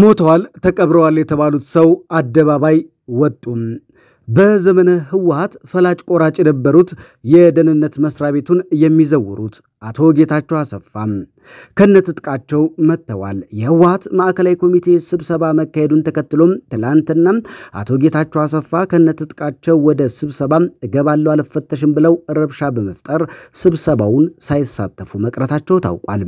ሞተዋል፣ ተቀብረዋል የተባሉት ሰው አደባባይ ወጡም። በዘመነ ህወሀት ፈላጭ ቆራጭ የነበሩት የደህንነት መስሪያ ቤቱን የሚዘውሩት አቶ ጌታቸው አሰፋም ከነትጥቃቸው መጥተዋል። የህወሀት ማዕከላዊ ኮሚቴ ስብሰባ መካሄዱን ተከትሎም ትላንትና አቶ ጌታቸው አሰፋ ከነትጥቃቸው ወደ ስብሰባ እገባለሁ አልፈተሽም ብለው ረብሻ በመፍጠር ስብሰባውን ሳይሳተፉ መቅረታቸው ታውቋል።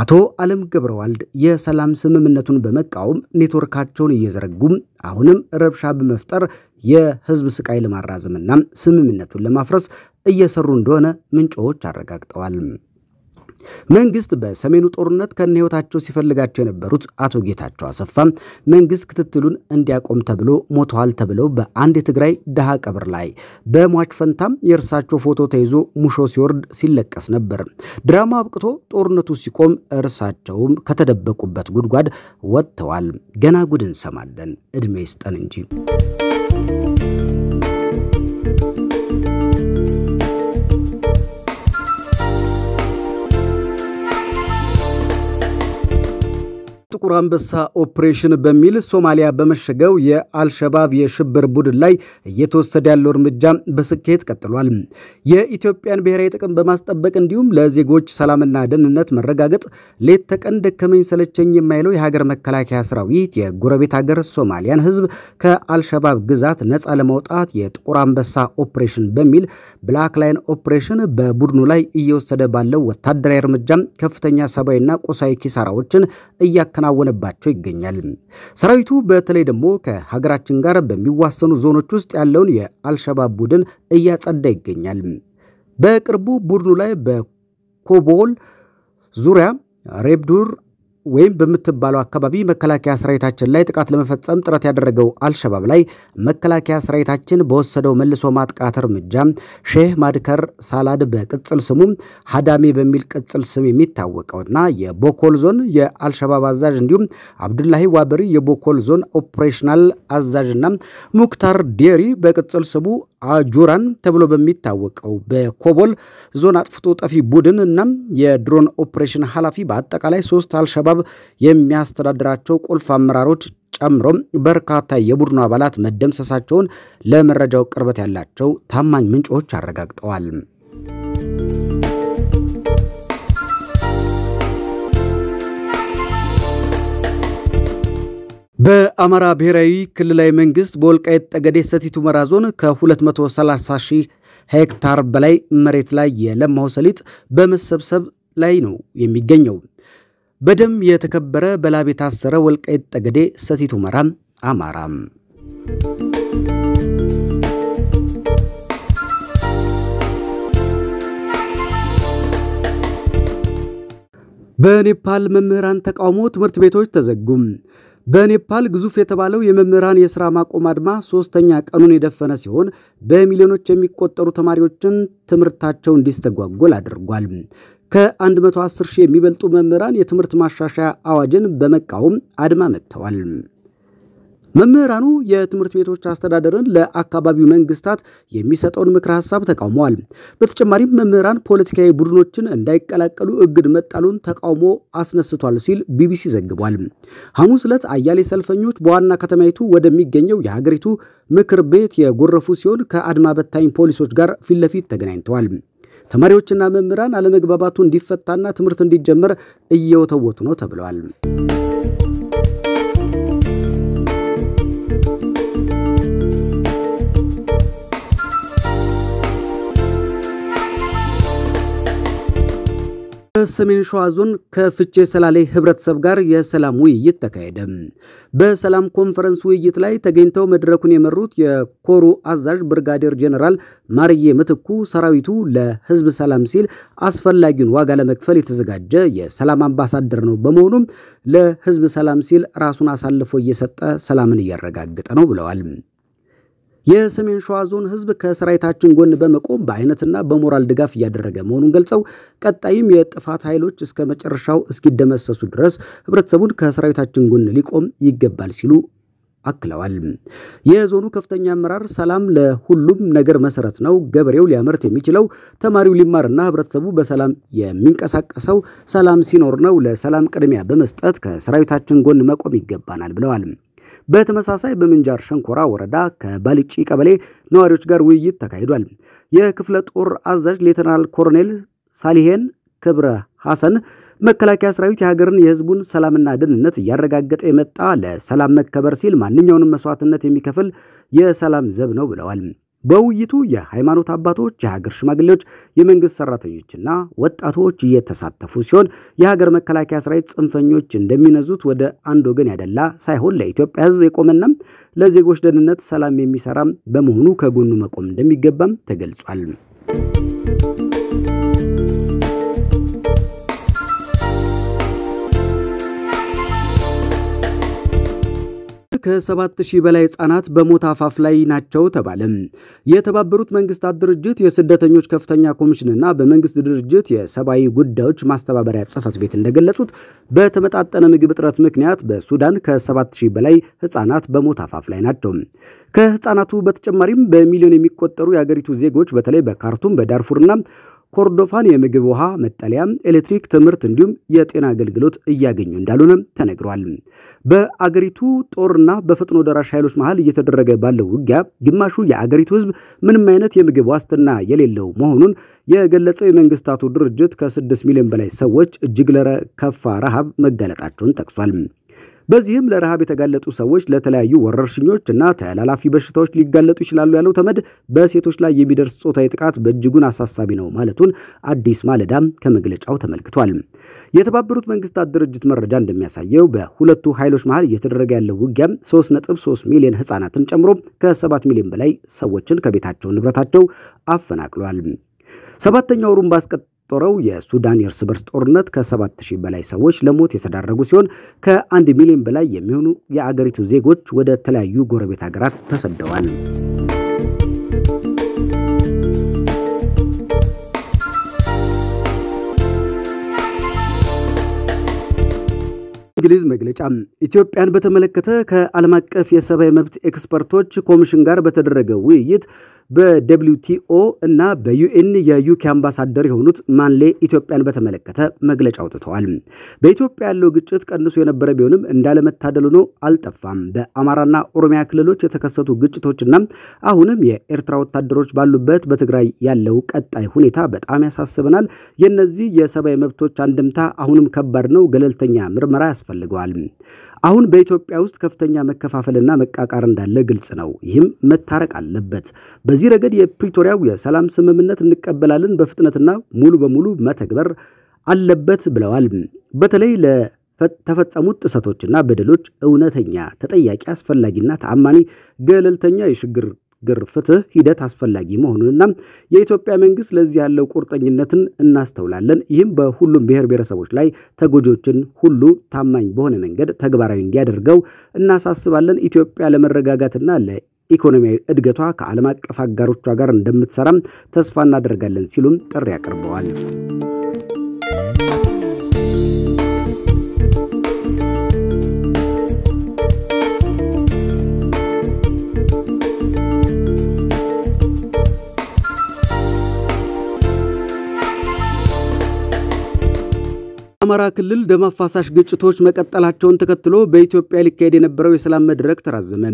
አቶ አለም ገብረዋልድ የሰላም ስምምነቱን በመቃወም ኔትወርካቸውን እየዘረጉም አሁንም ረብሻ በመፍጠር የህዝብ ስቃይ ለማራዘምና ስምምነቱን ለማፍረስ እየሰሩ እንደሆነ ምንጮች አረጋግጠዋል። መንግስት በሰሜኑ ጦርነት ከነ ህይወታቸው ሲፈልጋቸው የነበሩት አቶ ጌታቸው አሰፋ መንግስት ክትትሉን እንዲያቆም ተብሎ ሞተዋል ተብለው በአንድ የትግራይ ድሃ ቀብር ላይ በሟች ፈንታም የእርሳቸው ፎቶ ተይዞ ሙሾ ሲወርድ ሲለቀስ ነበር። ድራማ አብቅቶ ጦርነቱ ሲቆም እርሳቸውም ከተደበቁበት ጉድጓድ ወጥተዋል። ገና ጉድ እንሰማለን። እድሜ ይስጠን እንጂ ጥቁር አንበሳ ኦፕሬሽን በሚል ሶማሊያ በመሸገው የአልሸባብ የሽብር ቡድን ላይ እየተወሰደ ያለው እርምጃ በስኬት ቀጥሏል። የኢትዮጵያን ብሔራዊ ጥቅም በማስጠበቅ እንዲሁም ለዜጎች ሰላምና ደህንነት መረጋገጥ ሌት ተቀን ደከመኝ ሰለቸኝ የማይለው የሀገር መከላከያ ሰራዊት የጎረቤት ሀገር ሶማሊያን ህዝብ ከአልሸባብ ግዛት ነፃ ለማውጣት የጥቁር አንበሳ ኦፕሬሽን በሚል ብላክ ላይን ኦፕሬሽን በቡድኑ ላይ እየወሰደ ባለው ወታደራዊ እርምጃ ከፍተኛ ሰብአዊና ቁሳዊ ኪሳራዎችን እያከና እየተከናወነባቸው ይገኛል። ሰራዊቱ በተለይ ደግሞ ከሀገራችን ጋር በሚዋሰኑ ዞኖች ውስጥ ያለውን የአልሸባብ ቡድን እያጸዳ ይገኛል። በቅርቡ ቡድኑ ላይ በኮቦል ዙሪያ ሬብዱር ወይም በምትባለው አካባቢ መከላከያ ሰራዊታችን ላይ ጥቃት ለመፈጸም ጥረት ያደረገው አልሸባብ ላይ መከላከያ ሰራዊታችን በወሰደው መልሶ ማጥቃት እርምጃ ሼህ ማድከር ሳላድ በቅጽል ስሙ ሀዳሜ በሚል ቅጽል ስም የሚታወቀውና የቦኮል ዞን የአልሸባብ አዛዥ እንዲሁም አብዱላሂ ዋበሪ የቦኮል ዞን ኦፕሬሽናል አዛዥና ሙክታር ዴሪ በቅጽል ስሙ አጁራን ተብሎ በሚታወቀው በኮቦል ዞን አጥፍቶ ጠፊ ቡድን እና የድሮን ኦፕሬሽን ኃላፊ በአጠቃላይ ሶስት አልሸባብ ሂሳብ የሚያስተዳድራቸው ቁልፍ አመራሮች ጨምሮ በርካታ የቡድኑ አባላት መደምሰሳቸውን ለመረጃው ቅርበት ያላቸው ታማኝ ምንጮች አረጋግጠዋል። በአማራ ብሔራዊ ክልላዊ መንግስት በወልቃይት ጠገዴ ሰቲት ሁመራ ዞን ከ230 ሺህ ሄክታር በላይ መሬት ላይ የለማው ሰሊጥ በመሰብሰብ ላይ ነው የሚገኘው። በደም የተከበረ በላብ የታሰረ ወልቃይት ጠገዴ፣ ሰቲት ሁመራም፣ አማራም በኔፓል መምህራን ተቃውሞ ትምህርት ቤቶች ተዘጉም። በኔፓል ግዙፍ የተባለው የመምህራን የሥራ ማቆም አድማ ሦስተኛ ቀኑን የደፈነ ሲሆን በሚሊዮኖች የሚቆጠሩ ተማሪዎችን ትምህርታቸው እንዲስተጓጎል አድርጓል። ከ110 ሺህ የሚበልጡ መምህራን የትምህርት ማሻሻያ አዋጅን በመቃወም አድማ መጥተዋል። መምህራኑ የትምህርት ቤቶች አስተዳደርን ለአካባቢው መንግስታት የሚሰጠውን ምክረ ሀሳብ ተቃውመዋል። በተጨማሪም መምህራን ፖለቲካዊ ቡድኖችን እንዳይቀላቀሉ እግድ መጣሉን ተቃውሞ አስነስቷል ሲል ቢቢሲ ዘግቧል። ሐሙስ ዕለት አያሌ ሰልፈኞች በዋና ከተማይቱ ወደሚገኘው የሀገሪቱ ምክር ቤት የጎረፉ ሲሆን ከአድማ በታኝ ፖሊሶች ጋር ፊት ለፊት ተገናኝተዋል። ተማሪዎችና መምህራን አለመግባባቱ እንዲፈታና ትምህርት እንዲጀመር እየወተወቱ ነው ተብለዋል። በሰሜን ሸዋ ዞን ከፍቼ ሰላሌ ህብረተሰብ ጋር የሰላም ውይይት ተካሄደ። በሰላም ኮንፈረንስ ውይይት ላይ ተገኝተው መድረኩን የመሩት የኮሩ አዛዥ ብርጋዴር ጀነራል ማርዬ ምትኩ ሰራዊቱ ለህዝብ ሰላም ሲል አስፈላጊውን ዋጋ ለመክፈል የተዘጋጀ የሰላም አምባሳደር ነው፣ በመሆኑም ለህዝብ ሰላም ሲል ራሱን አሳልፎ እየሰጠ ሰላምን እያረጋገጠ ነው ብለዋል። የሰሜን ሸዋ ዞን ህዝብ ከሰራዊታችን ጎን በመቆም በአይነትና በሞራል ድጋፍ እያደረገ መሆኑን ገልጸው ቀጣይም የጥፋት ኃይሎች እስከ መጨረሻው እስኪደመሰሱ ድረስ ህብረተሰቡን ከሰራዊታችን ጎን ሊቆም ይገባል ሲሉ አክለዋል። የዞኑ ከፍተኛ አመራር ሰላም ለሁሉም ነገር መሰረት ነው፣ ገበሬው ሊያመርት የሚችለው ተማሪው ሊማርና ህብረተሰቡ በሰላም የሚንቀሳቀሰው ሰላም ሲኖር ነው፣ ለሰላም ቅድሚያ በመስጠት ከሰራዊታችን ጎን መቆም ይገባናል ብለዋል። በተመሳሳይ በምንጃር ሸንኮራ ወረዳ ከባልጪ ቀበሌ ነዋሪዎች ጋር ውይይት ተካሂዷል። የክፍለ ጦር አዛዥ ሌተናል ኮሎኔል ሳሊሄን ክብረ ሐሰን መከላከያ ሰራዊት የሀገርን የህዝቡን ሰላምና ደህንነት እያረጋገጠ የመጣ ለሰላም መከበር ሲል ማንኛውንም መስዋዕትነት የሚከፍል የሰላም ዘብ ነው ብለዋል። በውይይቱ የሃይማኖት አባቶች፣ የሀገር ሽማግሌዎች፣ የመንግስት ሰራተኞችና ወጣቶች እየተሳተፉ ሲሆን የሀገር መከላከያ ሰራዊት ጽንፈኞች እንደሚነዙት ወደ አንድ ወገን ያደላ ሳይሆን ለኢትዮጵያ ሕዝብ የቆመና ለዜጎች ደህንነት ሰላም የሚሰራ በመሆኑ ከጎኑ መቆም እንደሚገባም ተገልጿል። ከ7000 በላይ ህጻናት በሞት አፋፍ ላይ ናቸው ተባለ። የተባበሩት መንግስታት ድርጅት የስደተኞች ከፍተኛ ኮሚሽንና በመንግስት ድርጅት የሰብአዊ ጉዳዮች ማስተባበሪያ ጽህፈት ቤት እንደገለጹት በተመጣጠነ ምግብ እጥረት ምክንያት በሱዳን ከ7000 በላይ ህጻናት በሞት አፋፍ ላይ ናቸው። ከህጻናቱ በተጨማሪም በሚሊዮን የሚቆጠሩ የአገሪቱ ዜጎች በተለይ በካርቱም በዳርፉርና ኮርዶፋን የምግብ ውሃ፣ መጠለያ ኤሌክትሪክ፣ ትምህርት እንዲሁም የጤና አገልግሎት እያገኙ እንዳልሆነ ተነግሯል። በአገሪቱ ጦርና በፈጥኖ ደራሽ ኃይሎች መሃል እየተደረገ ባለው ውጊያ ግማሹ የአገሪቱ ህዝብ ምንም አይነት የምግብ ዋስትና የሌለው መሆኑን የገለጸው የመንግስታቱ ድርጅት ከ6 ሚሊዮን በላይ ሰዎች እጅግ ለከፋ ረሃብ መጋለጣቸውን ጠቅሷል። በዚህም ለረሃብ የተጋለጡ ሰዎች ለተለያዩ ወረርሽኞች እና ተላላፊ በሽታዎች ሊጋለጡ ይችላሉ ያለው ተመድ በሴቶች ላይ የሚደርስ ጾታዊ ጥቃት በእጅጉን አሳሳቢ ነው ማለቱን አዲስ ማለዳም ከመግለጫው ተመልክቷል። የተባበሩት መንግስታት ድርጅት መረጃ እንደሚያሳየው በሁለቱ ኃይሎች መሃል እየተደረገ ያለው ውጊያም 3.3 ሚሊዮን ህጻናትን ጨምሮ ከ7 ሚሊዮን በላይ ሰዎችን ከቤታቸው ንብረታቸው አፈናቅሏል። ሰባተኛው አስቀጥ ያስቆጠረው የሱዳን የእርስ በርስ ጦርነት ከ7000 በላይ ሰዎች ለሞት የተዳረጉ ሲሆን ከአንድ ሚሊዮን በላይ የሚሆኑ የአገሪቱ ዜጎች ወደ ተለያዩ ጎረቤት ሀገራት ተሰደዋል። እንግሊዝ መግለጫ ኢትዮጵያን በተመለከተ ከዓለም አቀፍ የሰብአዊ መብት ኤክስፐርቶች ኮሚሽን ጋር በተደረገ ውይይት በደብሊውቲኦ እና በዩኤን የዩኬ አምባሳደር የሆኑት ማንሌ ኢትዮጵያን በተመለከተ መግለጫ አውጥተዋል። በኢትዮጵያ ያለው ግጭት ቀንሶ የነበረ ቢሆንም እንዳለመታደል ሆኖ አልጠፋም። በአማራና ኦሮሚያ ክልሎች የተከሰቱ ግጭቶችና አሁንም የኤርትራ ወታደሮች ባሉበት በትግራይ ያለው ቀጣይ ሁኔታ በጣም ያሳስበናል። የእነዚህ የሰብአዊ መብቶች አንድምታ አሁንም ከባድ ነው። ገለልተኛ ምርመራ ያስፈልገዋል። አሁን በኢትዮጵያ ውስጥ ከፍተኛ መከፋፈልና መቃቃር እንዳለ ግልጽ ነው። ይህም መታረቅ አለበት። በዚህ ረገድ የፕሪቶሪያው የሰላም ስምምነት እንቀበላለን በፍጥነትና ሙሉ በሙሉ መተግበር አለበት ብለዋል። በተለይ ለተፈጸሙት ጥሰቶችና በደሎች እውነተኛ ተጠያቂ አስፈላጊና ተአማኒ ገለልተኛ የሽግግር ግር ፍትህ ሂደት አስፈላጊ መሆኑንና የኢትዮጵያ መንግስት ለዚህ ያለው ቁርጠኝነትን እናስተውላለን። ይህም በሁሉም ብሔር ብሔረሰቦች ላይ ተጎጆችን ሁሉ ታማኝ በሆነ መንገድ ተግባራዊ እንዲያደርገው እናሳስባለን። ኢትዮጵያ ለመረጋጋትና ኢኮኖሚያዊ እድገቷ ከዓለም አቀፍ አጋሮቿ ጋር እንደምትሰራም ተስፋ እናደርጋለን ሲሉም ጥሪ አቅርበዋል። በአማራ ክልል ደም አፋሳሽ ግጭቶች መቀጠላቸውን ተከትሎ በኢትዮጵያ ሊካሄድ የነበረው የሰላም መድረክ ተራዘመ።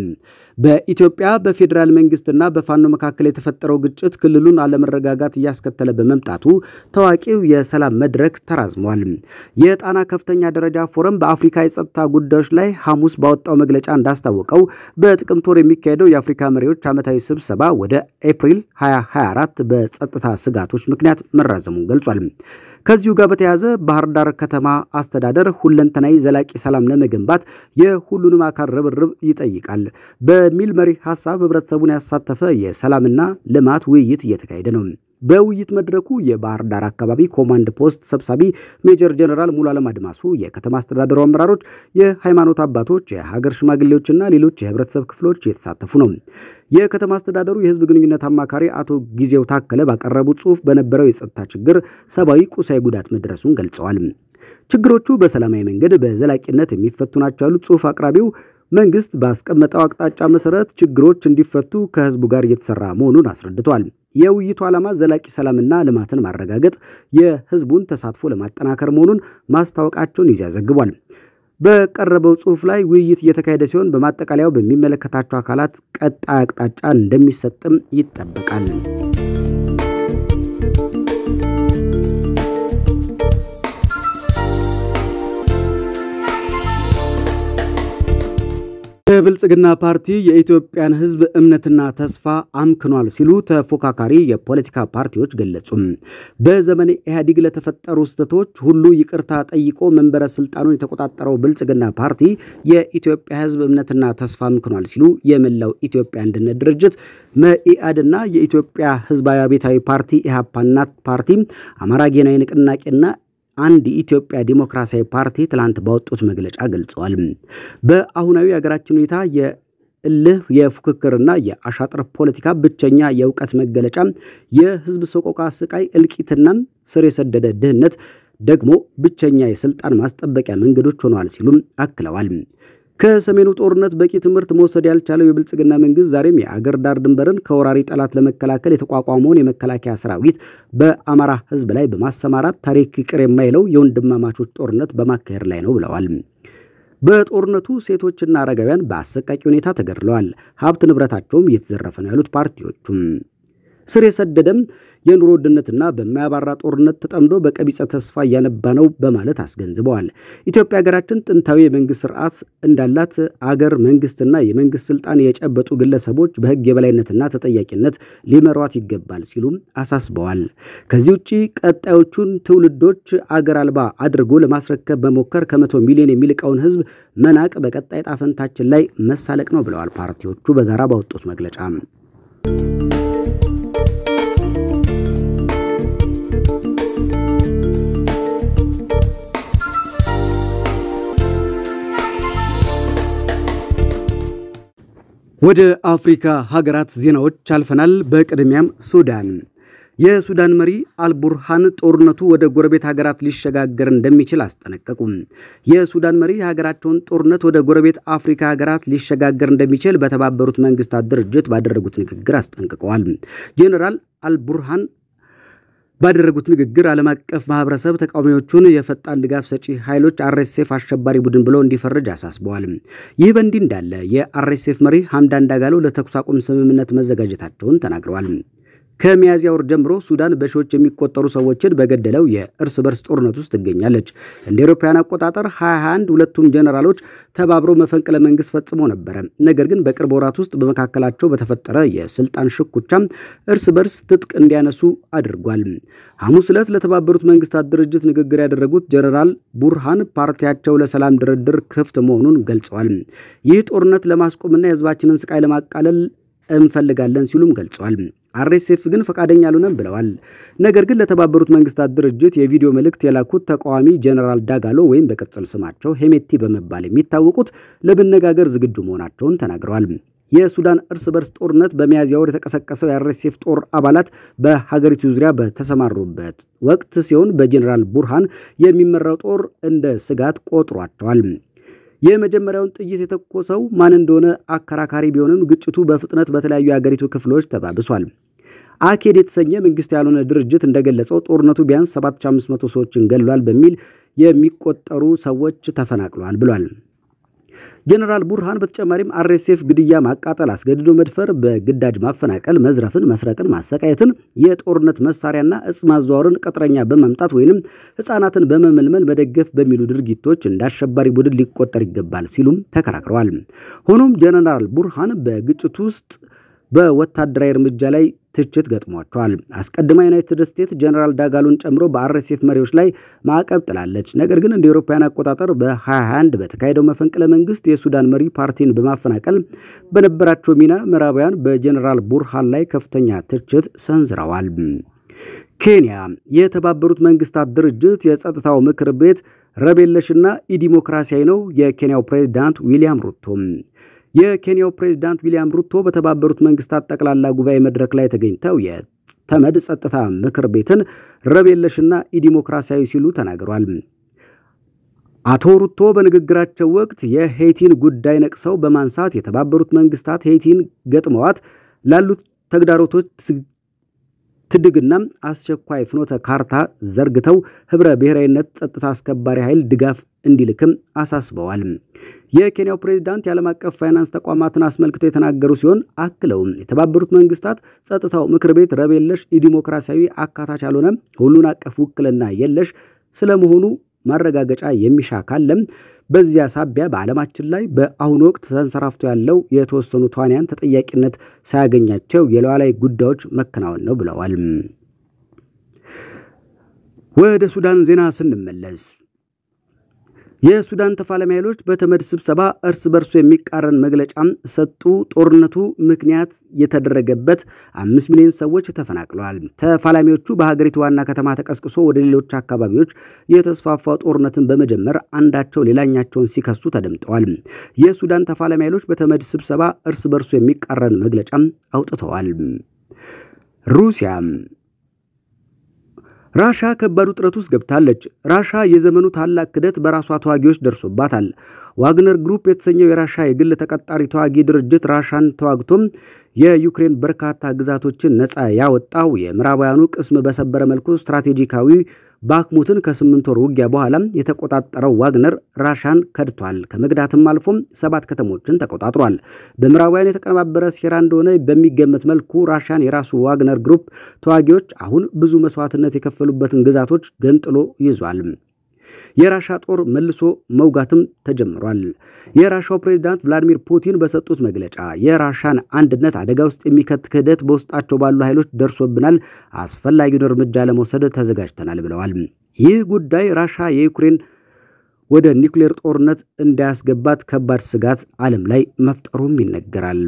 በኢትዮጵያ በፌዴራል መንግስትና በፋኖ መካከል የተፈጠረው ግጭት ክልሉን አለመረጋጋት እያስከተለ በመምጣቱ ታዋቂው የሰላም መድረክ ተራዝሟል። የጣና ከፍተኛ ደረጃ ፎረም በአፍሪካ የጸጥታ ጉዳዮች ላይ ሐሙስ ባወጣው መግለጫ እንዳስታወቀው በጥቅምት ወር የሚካሄደው የአፍሪካ መሪዎች ዓመታዊ ስብሰባ ወደ ኤፕሪል 2024 በጸጥታ ስጋቶች ምክንያት መራዘሙን ገልጿል። ከዚሁ ጋር በተያያዘ ባህር ዳር ከተማ አስተዳደር ሁለንተናዊ ዘላቂ ሰላም ለመገንባት የሁሉንም አካል ርብርብ ይጠይቃል በሚል መሪ ሀሳብ ህብረተሰቡን ያሳተፈ የሰላምና ልማት ውይይት እየተካሄደ ነው። በውይይት መድረኩ የባህር ዳር አካባቢ ኮማንድ ፖስት ሰብሳቢ ሜጀር ጀነራል ሙሉዓለም አድማሱ፣ የከተማ አስተዳደሩ አመራሮች፣ የሃይማኖት አባቶች፣ የሀገር ሽማግሌዎችና ሌሎች የህብረተሰብ ክፍሎች የተሳተፉ ነው። የከተማ አስተዳደሩ የህዝብ ግንኙነት አማካሪ አቶ ጊዜው ታከለ ባቀረቡት ጽሁፍ በነበረው የጸጥታ ችግር ሰብአዊ፣ ቁሳዊ ጉዳት መድረሱን ገልጸዋል። ችግሮቹ በሰላማዊ መንገድ በዘላቂነት የሚፈቱ ናቸው ያሉት ጽሁፍ አቅራቢው መንግስት ባስቀመጠው አቅጣጫ መሰረት ችግሮች እንዲፈቱ ከህዝቡ ጋር እየተሰራ መሆኑን አስረድቷል። የውይይቱ ዓላማ ዘላቂ ሰላምና ልማትን ማረጋገጥ፣ የህዝቡን ተሳትፎ ለማጠናከር መሆኑን ማስታወቃቸውን ይዚያ ዘግቧል። በቀረበው ጽሑፍ ላይ ውይይት እየተካሄደ ሲሆን በማጠቃለያው በሚመለከታቸው አካላት ቀጣይ አቅጣጫ እንደሚሰጥም ይጠበቃል። የብልጽግና ፓርቲ የኢትዮጵያን ሕዝብ እምነትና ተስፋ አምክኗል ሲሉ ተፎካካሪ የፖለቲካ ፓርቲዎች ገለጹም። በዘመነ ኢህአዲግ ለተፈጠሩ ስህተቶች ሁሉ ይቅርታ ጠይቆ መንበረ ስልጣኑን የተቆጣጠረው ብልጽግና ፓርቲ የኢትዮጵያ ሕዝብ እምነትና ተስፋ አምክኗል ሲሉ የመላው ኢትዮጵያ አንድነት ድርጅት መኢአድና የኢትዮጵያ ሕዝባዊ አብዮታዊ ፓርቲ ኢህአፓናት ፓርቲ አማራ ጌናዊ ንቅናቄና አንድ የኢትዮጵያ ዲሞክራሲያዊ ፓርቲ ትላንት ባወጡት መግለጫ ገልጸዋል። በአሁናዊ የሀገራችን ሁኔታ የእልህ የፉክክርና የአሻጥር ፖለቲካ ብቸኛ የእውቀት መገለጫ የህዝብ ሰቆቃ፣ ስቃይ፣ እልቂትና ስር የሰደደ ድህነት ደግሞ ብቸኛ የስልጣን ማስጠበቂያ መንገዶች ሆነዋል ሲሉም አክለዋል። ከሰሜኑ ጦርነት በቂ ትምህርት መውሰድ ያልቻለው የብልጽግና መንግስት ዛሬም የአገር ዳር ድንበርን ከወራሪ ጠላት ለመከላከል የተቋቋመውን የመከላከያ ሰራዊት በአማራ ህዝብ ላይ በማሰማራት ታሪክ ይቅር የማይለው የወንድማማቾች ጦርነት በማካሄድ ላይ ነው ብለዋል። በጦርነቱ ሴቶችና አረጋውያን በአሰቃቂ ሁኔታ ተገድለዋል። ሀብት ንብረታቸውም እየተዘረፈ ነው ያሉት ፓርቲዎቹም ስር የሰደደም የኑሮ ውድነትና በማያባራ ጦርነት ተጠምዶ በቀቢጸ ተስፋ እያነባ ነው በማለት አስገንዝበዋል። ኢትዮጵያ ሀገራችን ጥንታዊ የመንግስት ስርዓት እንዳላት አገር መንግስትና የመንግስት ስልጣን የጨበጡ ግለሰቦች በህግ የበላይነትና ተጠያቂነት ሊመሯት ይገባል ሲሉም አሳስበዋል። ከዚህ ውጭ ቀጣዮቹን ትውልዶች አገር አልባ አድርጎ ለማስረከብ በሞከር ከመቶ ሚሊዮን የሚልቀውን ህዝብ መናቅ በቀጣይ ጣፈንታችን ላይ መሳለቅ ነው ብለዋል ፓርቲዎቹ በጋራ ባወጡት መግለጫ ወደ አፍሪካ ሀገራት ዜናዎች አልፈናል። በቅድሚያም ሱዳን። የሱዳን መሪ አልቡርሃን ጦርነቱ ወደ ጎረቤት ሀገራት ሊሸጋገር እንደሚችል አስጠነቀቁ። የሱዳን መሪ የሀገራቸውን ጦርነት ወደ ጎረቤት አፍሪካ ሀገራት ሊሸጋገር እንደሚችል በተባበሩት መንግስታት ድርጅት ባደረጉት ንግግር አስጠንቅቀዋል። ጄኔራል አልቡርሃን ባደረጉት ንግግር ዓለም አቀፍ ማህበረሰብ ተቃዋሚዎቹን የፈጣን ድጋፍ ሰጪ ኃይሎች አርኤስኤፍ አሸባሪ ቡድን ብሎ እንዲፈርጅ አሳስበዋል። ይህ በእንዲህ እንዳለ የአርኤስኤፍ መሪ ሐምዳን ዳጋሎ ለተኩስ አቁም ስምምነት መዘጋጀታቸውን ተናግረዋል። ከሚያዝያ ወር ጀምሮ ሱዳን በሺዎች የሚቆጠሩ ሰዎችን በገደለው የእርስ በርስ ጦርነት ውስጥ ትገኛለች። እንደ አውሮፓውያን አቆጣጠር 21 ሁለቱም ጀነራሎች ተባብረው መፈንቅለ መንግስት ፈጽሞ ነበረ። ነገር ግን በቅርብ ወራት ውስጥ በመካከላቸው በተፈጠረ የስልጣን ሽኩቻም እርስ በርስ ትጥቅ እንዲያነሱ አድርጓል። ሐሙስ ዕለት ለተባበሩት መንግስታት ድርጅት ንግግር ያደረጉት ጀነራል ቡርሃን ፓርቲያቸው ለሰላም ድርድር ክፍት መሆኑን ገልጸዋል። ይህ ጦርነት ለማስቆምና የህዝባችንን ስቃይ ለማቃለል እንፈልጋለን ሲሉም ገልጸዋል። አርኤስኤፍ ግን ፈቃደኛ አልሆነም ብለዋል። ነገር ግን ለተባበሩት መንግስታት ድርጅት የቪዲዮ መልእክት የላኩት ተቃዋሚ ጀነራል ዳጋሎ ወይም በቅጽል ስማቸው ሄሜቲ በመባል የሚታወቁት ለመነጋገር ዝግጁ መሆናቸውን ተናግረዋል። የሱዳን እርስ በርስ ጦርነት በሚያዝያ ወር የተቀሰቀሰው የአርኤስኤፍ ጦር አባላት በሀገሪቱ ዙሪያ በተሰማሩበት ወቅት ሲሆን በጀኔራል ቡርሃን የሚመራው ጦር እንደ ስጋት ቆጥሯቸዋል። የመጀመሪያውን ጥይት የተኮሰው ማን እንደሆነ አከራካሪ ቢሆንም ግጭቱ በፍጥነት በተለያዩ የአገሪቱ ክፍሎች ተባብሷል። አኬድ የተሰኘ መንግስት ያልሆነ ድርጅት እንደገለጸው ጦርነቱ ቢያንስ 7500 ሰዎችን ገሏል በሚል የሚቆጠሩ ሰዎች ተፈናቅለዋል ብሏል። ጀነራል ቡርሃን በተጨማሪም አርኤስኤፍ ግድያ፣ ማቃጠል፣ አስገድዶ መድፈር፣ በግዳጅ ማፈናቀል፣ መዝረፍን፣ መስረቅን፣ ማሰቃየትን፣ የጦርነት መሳሪያና እጽ ማዘዋወርን፣ ቅጥረኛ በማምጣት ወይንም ሕፃናትን በመመልመል መደገፍ በሚሉ ድርጊቶች እንደ አሸባሪ ቡድን ሊቆጠር ይገባል ሲሉም ተከራክረዋል። ሆኖም ጀነራል ቡርሃን በግጭቱ ውስጥ በወታደራዊ እርምጃ ላይ ትችት ገጥሟቸዋል። አስቀድማ ዩናይትድ ስቴትስ ጀኔራል ዳጋሉን ጨምሮ በአርሴፍ መሪዎች ላይ ማዕቀብ ጥላለች። ነገር ግን እንደ ኤሮፓውያን አቆጣጠር በ21 በተካሄደው መፈንቅለ መንግስት የሱዳን መሪ ፓርቲን በማፈናቀል በነበራቸው ሚና ምዕራባውያን በጀኔራል ቡርሃን ላይ ከፍተኛ ትችት ሰንዝረዋል። ኬንያ የተባበሩት መንግስታት ድርጅት የጸጥታው ምክር ቤት ረቤለሽና ኢዲሞክራሲያዊ ነው የኬንያው ፕሬዝዳንት ዊሊያም ሩቶም የኬንያው ፕሬዝዳንት ዊሊያም ሩቶ በተባበሩት መንግስታት ጠቅላላ ጉባኤ መድረክ ላይ ተገኝተው የተመድ ጸጥታ ምክር ቤትን ረቤለሽና ኢዲሞክራሲያዊ ሲሉ ተናግረዋል። አቶ ሩቶ በንግግራቸው ወቅት የሄይቲን ጉዳይ ነቅሰው በማንሳት የተባበሩት መንግስታት ሄይቲን ገጥመዋት ላሉት ተግዳሮቶች ትድግና አስቸኳይ ፍኖተ ካርታ ዘርግተው ህብረ ብሔራዊነት ጸጥታ አስከባሪ ኃይል ድጋፍ እንዲልክም አሳስበዋል። የኬንያው ፕሬዝዳንት የዓለም አቀፍ ፋይናንስ ተቋማትን አስመልክተው የተናገሩ ሲሆን አክለውም የተባበሩት መንግስታት ጸጥታው ምክር ቤት ረብ የለሽ የዲሞክራሲያዊ አካታች ያልሆነ ሁሉን አቀፍ ውክልና የለሽ ስለመሆኑ ማረጋገጫ የሚሻ ካለም በዚያ ሳቢያ በዓለማችን ላይ በአሁኑ ወቅት ተንሰራፍቶ ያለው የተወሰኑ ተዋንያን ተጠያቂነት ሳያገኛቸው የሉዓላዊ ጉዳዮች መከናወን ነው ብለዋል። ወደ ሱዳን ዜና ስንመለስ የሱዳን ተፋላሚ ኃይሎች በተመድ ስብሰባ እርስ በርሱ የሚቃረን መግለጫም ሰጡ። ጦርነቱ ምክንያት የተደረገበት አምስት ሚሊዮን ሰዎች ተፈናቅለዋል። ተፋላሚዎቹ በሀገሪቱ ዋና ከተማ ተቀስቅሶ ወደ ሌሎች አካባቢዎች የተስፋፋ ጦርነትን በመጀመር አንዳቸው ሌላኛቸውን ሲከሱ ተደምጠዋል። የሱዳን ተፋላሚ ኃይሎች በተመድ ስብሰባ እርስ በርሱ የሚቃረን መግለጫም አውጥተዋል። ሩሲያ ራሻ ከባድ ውጥረት ውስጥ ገብታለች። ራሻ የዘመኑ ታላቅ ክደት በራሷ ተዋጊዎች ደርሶባታል። ዋግነር ግሩፕ የተሰኘው የራሻ የግል ተቀጣሪ ተዋጊ ድርጅት ራሻን ተዋግቶም የዩክሬን በርካታ ግዛቶችን ነፃ ያወጣው የምዕራባውያኑ ቅስም በሰበረ መልኩ ስትራቴጂካዊ ባክሙትን ከስምንት ወር ውጊያ በኋላ የተቆጣጠረው ዋግነር ራሻን ከድቷል። ከመግዳትም አልፎም ሰባት ከተሞችን ተቆጣጥሯል። በምዕራባውያን የተቀነባበረ ሴራ እንደሆነ በሚገመት መልኩ ራሻን የራሱ ዋግነር ግሩፕ ተዋጊዎች አሁን ብዙ መስዋዕትነት የከፈሉበትን ግዛቶች ገንጥሎ ይዟል። የራሻ ጦር መልሶ መውጋትም ተጀምሯል። የራሻው ፕሬዝዳንት ቭላዲሚር ፑቲን በሰጡት መግለጫ የራሻን አንድነት አደጋ ውስጥ የሚከት ክህደት በውስጣቸው ባሉ ኃይሎች ደርሶብናል፣ አስፈላጊውን እርምጃ ለመውሰድ ተዘጋጅተናል ብለዋል። ይህ ጉዳይ ራሻ የዩክሬን ወደ ኒውክሌር ጦርነት እንዳያስገባት ከባድ ስጋት ዓለም ላይ መፍጠሩም ይነገራል።